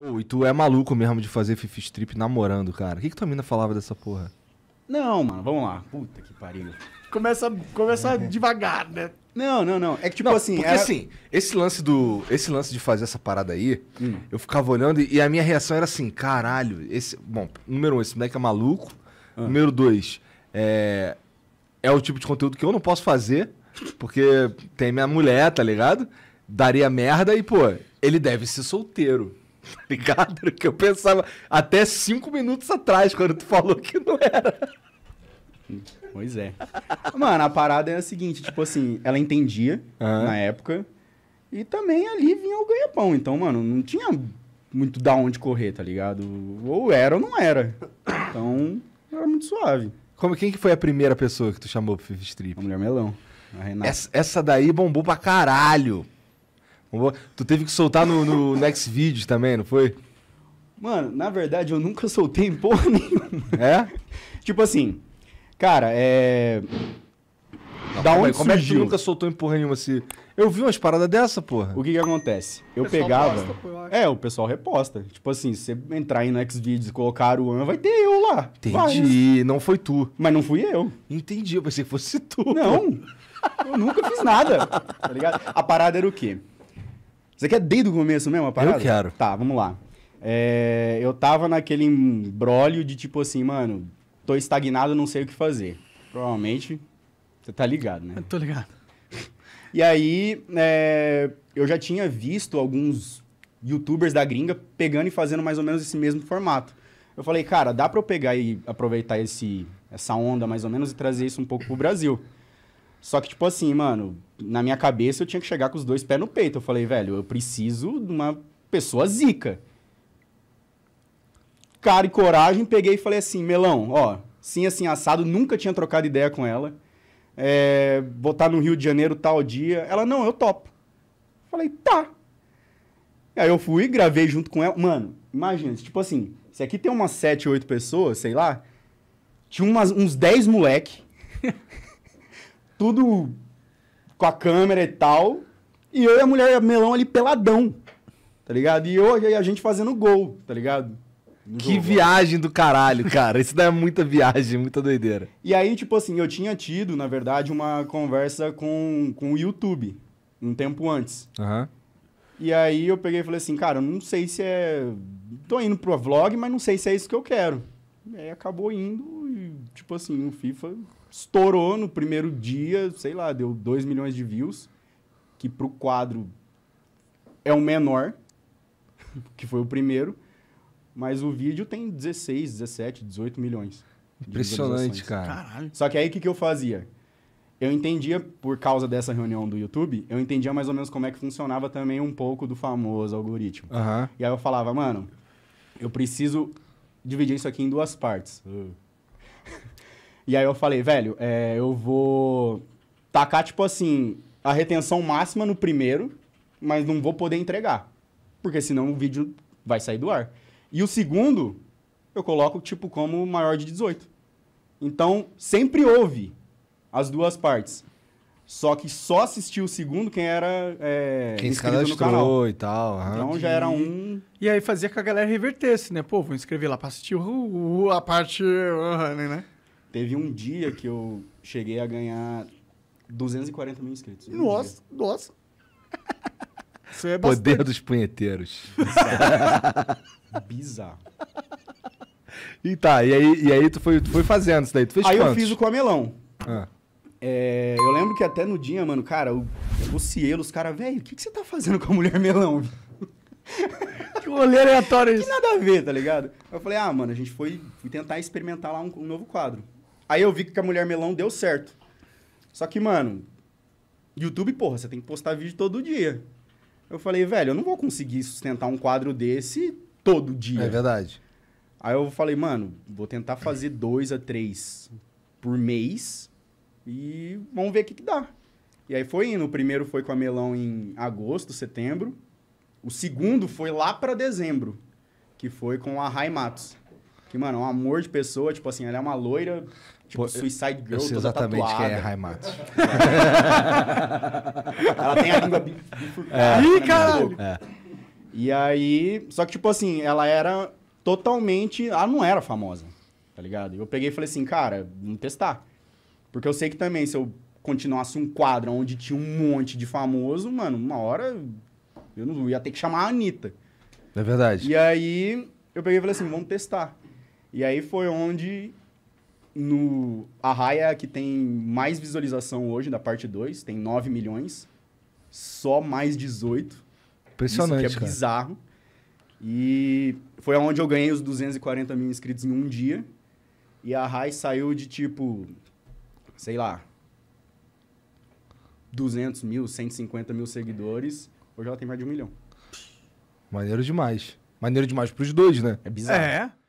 Pô, e tu é maluco mesmo de fazer Fifi Strip namorando, cara. O que, que tua mina falava dessa porra? Não, mano, vamos lá. Puta que pariu. Começa, começa devagar, né? Não, não, não. É que tipo não, assim, porque era... assim, esse lance do, esse lance de fazer essa parada aí, hum. eu ficava olhando e, e a minha reação era assim, caralho, esse, bom, número um, esse moleque é maluco. Ah. Número dois, é é o tipo de conteúdo que eu não posso fazer, porque tem minha mulher, tá ligado? Daria merda e, pô, ele deve ser solteiro. Tá ligado? Que eu pensava até cinco minutos atrás, quando tu falou que não era. Pois é. Mano, a parada é a seguinte, tipo assim, ela entendia uhum. na época. E também ali vinha o ganha-pão. Então, mano, não tinha muito da onde correr, tá ligado? Ou era ou não era. Então, era muito suave. Como, quem que foi a primeira pessoa que tu chamou pro Fifi Strip? A mulher melão. A Renata. Essa, essa daí bombou pra caralho. Tu teve que soltar no, no Next Video também, não foi? Mano, na verdade eu nunca soltei porra nenhuma. É? tipo assim, cara, é. Não, da é- onde como surgiu? é que tu nunca soltou em porra nenhuma assim? Eu vi umas paradas dessa, porra. O que que acontece? Eu pegava. Posta, pô, é, o pessoal reposta. Tipo assim, se você entrar aí no Xvideos e colocar o An, vai ter eu lá. Entendi. Vai. Não foi tu. Mas não fui eu. Entendi, eu pensei que fosse tu. Não. Pô. Eu nunca fiz nada. Tá ligado? A parada era o quê? Você quer desde o começo mesmo a parada? Eu quero. Tá, vamos lá. É, eu tava naquele brolho de tipo assim, mano, tô estagnado, não sei o que fazer. Provavelmente você tá ligado, né? Eu tô ligado. E aí, é, eu já tinha visto alguns youtubers da gringa pegando e fazendo mais ou menos esse mesmo formato. Eu falei, cara, dá pra eu pegar e aproveitar esse, essa onda mais ou menos e trazer isso um pouco pro Brasil. Só que, tipo assim, mano, na minha cabeça eu tinha que chegar com os dois pés no peito. Eu falei, velho, eu preciso de uma pessoa zica. Cara e coragem, peguei e falei assim, melão, ó, sim, assim, assado, nunca tinha trocado ideia com ela. É, botar tá no Rio de Janeiro tal dia. Ela, não, eu topo. Falei, tá. Aí eu fui, gravei junto com ela. Mano, imagina, tipo assim, se aqui tem umas 7, 8 pessoas, sei lá, tinha umas, uns 10 moleque. tudo com a câmera e tal. E eu e a mulher melão ali peladão, tá ligado? E eu e a gente fazendo gol, tá ligado? No que jogo, viagem do caralho, cara. Isso daí é muita viagem, muita doideira. E aí, tipo assim, eu tinha tido, na verdade, uma conversa com, com o YouTube um tempo antes. Aham. Uhum. E aí eu peguei e falei assim, cara, não sei se é. Tô indo pro vlog, mas não sei se é isso que eu quero. E aí acabou indo e, tipo assim, o FIFA estourou no primeiro dia, sei lá, deu 2 milhões de views, que pro quadro é o menor, que foi o primeiro, mas o vídeo tem 16, 17, 18 milhões. Impressionante, cara. Caralho. Só que aí o que, que eu fazia? Eu entendia, por causa dessa reunião do YouTube, eu entendia mais ou menos como é que funcionava também um pouco do famoso algoritmo. Uhum. E aí eu falava, mano, eu preciso dividir isso aqui em duas partes. Uh. E aí eu falei, velho, é, eu vou tacar, tipo assim, a retenção máxima no primeiro, mas não vou poder entregar. Porque senão o vídeo vai sair do ar. E o segundo, eu coloco, tipo, como maior de 18. Então, sempre houve as duas partes. Só que só assistiu o segundo quem era é, quem inscrito no canal. e tal. Então já era um... E aí fazia que a galera revertesse, né? Pô, vou inscrever lá pra assistir a parte... Né? Teve um dia que eu cheguei a ganhar 240 mil inscritos. Um nossa, dia. nossa. Isso é Poder dos punheteiros. Bizarro. Bizarro. E tá, e aí, e aí tu, foi, tu foi fazendo isso daí? Tu fez aí quantos? eu fiz o comelão. Ah. É, eu lembro que até no dia, mano, cara, o, o Cielo, os caras, velho, o que, que você tá fazendo com a mulher melão? que rolê aleatório isso. É que nada a ver, tá ligado? Eu falei, ah, mano, a gente foi, foi tentar experimentar lá um, um novo quadro. Aí eu vi que com a Mulher Melão deu certo. Só que, mano, YouTube, porra, você tem que postar vídeo todo dia. Eu falei, velho, eu não vou conseguir sustentar um quadro desse todo dia. É verdade. Aí eu falei, mano, vou tentar fazer dois a três por mês e vamos ver o que, que dá. E aí foi indo. O primeiro foi com a Melão em agosto, setembro. O segundo foi lá para dezembro, que foi com a Rai Matos. Que, mano, é um amor de pessoa, tipo assim, ela é uma loira, tipo, Pô, Suicide Girl, eu sei exatamente tatuada. quem é Raimato. ela tem a língua bifurcada. É. Ih, caralho! É. E aí, só que, tipo assim, ela era totalmente... Ela não era famosa, tá ligado? Eu peguei e falei assim, cara, vamos testar. Porque eu sei que também, se eu continuasse um quadro onde tinha um monte de famoso, mano, uma hora eu não ia ter que chamar a Anitta. É verdade. E aí, eu peguei e falei assim, vamos testar. E aí foi onde no a Raya que tem mais visualização hoje da parte 2, tem 9 milhões, só mais 18. Impressionante, Isso que é cara. bizarro. E foi onde eu ganhei os 240 mil inscritos em um dia. E a Rai saiu de tipo, sei lá, 200 mil, 150 mil seguidores. Hoje ela tem mais de um milhão. Maneiro demais. Maneiro demais pros dois, né? É bizarro. É.